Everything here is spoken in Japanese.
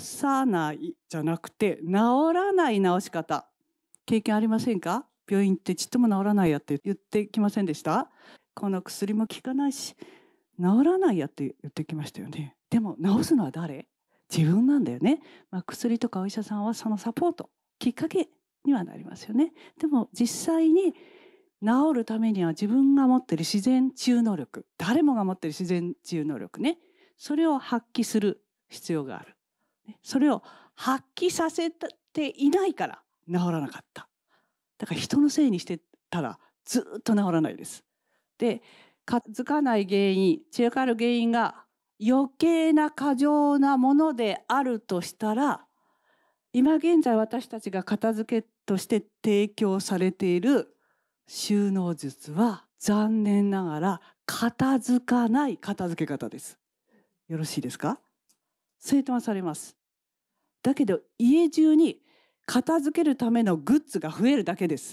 治さないじゃなくて治らない治し方経験ありませんか病院ってちっとも治らないやって言ってきませんでしたこの薬も効かないし治らないやって言ってきましたよねでも治すのは誰自分なんだよね、まあ、薬とかお医者さんはそのサポートきっかけにはなりますよねでも実際に治るためには自分が持っている自然治癒能力誰もが持っている自然治癒能力ねそれを発揮する必要があるそれを発揮させていないから治らなかっただから人のせいにしてたらずっと治らないですでづかない原因散らかる原因が余計な過剰なものであるとしたら今現在私たちが片付けとして提供されている収納術は残念ながら片付かない片付け方です。よろしいですか整頓されます。だけど家中に片付けるためのグッズが増えるだけです。